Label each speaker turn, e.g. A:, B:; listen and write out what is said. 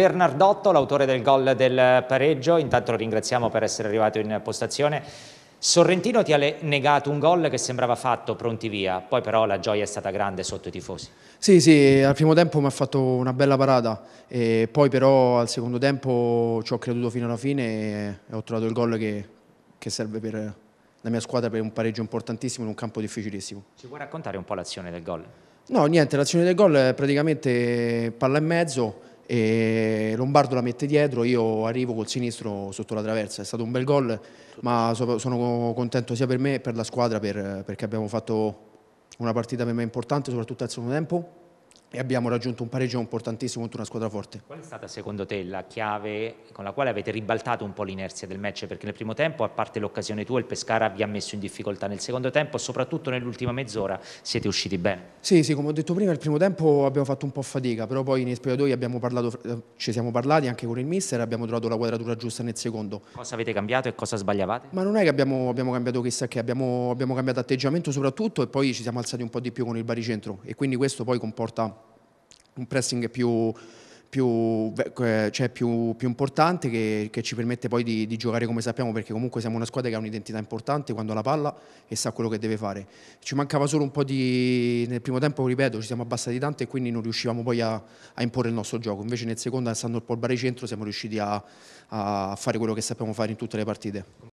A: Bernardotto, l'autore del gol del pareggio, intanto lo ringraziamo per essere arrivato in postazione. Sorrentino ti ha negato un gol che sembrava fatto, pronti via, poi però la gioia è stata grande sotto i tifosi.
B: Sì, sì, al primo tempo mi ha fatto una bella parata, e poi però al secondo tempo ci ho creduto fino alla fine e ho trovato il gol che, che serve per la mia squadra per un pareggio importantissimo in un campo difficilissimo. Ci vuoi raccontare un po' l'azione del gol? No, niente, l'azione del gol è praticamente palla e mezzo, e Lombardo la mette dietro, io arrivo col sinistro sotto la traversa, è stato un bel gol, ma sono contento sia per me che per la squadra per, perché abbiamo fatto una partita per me importante, soprattutto al secondo tempo e abbiamo raggiunto un pareggio importantissimo contro una squadra forte.
A: Qual è stata secondo te la chiave con la quale avete ribaltato un po' l'inerzia del match? Perché nel primo tempo, a parte l'occasione tua, il Pescara vi ha messo in difficoltà, nel secondo tempo, soprattutto nell'ultima mezz'ora, siete usciti bene.
B: Sì, sì, come ho detto prima, il primo tempo abbiamo fatto un po' fatica, però poi nei spogliatoi eh, ci siamo parlati anche con il mister e abbiamo trovato la quadratura giusta nel secondo.
A: Cosa avete cambiato e cosa sbagliavate?
B: Ma non è che abbiamo, abbiamo cambiato chissà che, abbiamo, abbiamo cambiato atteggiamento soprattutto e poi ci siamo alzati un po' di più con il baricentro e quindi questo poi comporta un pressing più, più, eh, cioè più, più importante che, che, ci permette poi di, di, giocare come sappiamo perché comunque siamo una squadra che ha un'identità importante quando ha la palla e sa quello che deve fare. Ci mancava solo un po' di... nel primo tempo, ripeto, ci siamo abbassati tanto e quindi non riuscivamo poi a, a imporre il nostro gioco, invece nel secondo, alzando il polbare centro, siamo riusciti a, a fare quello che sappiamo fare in tutte le partite.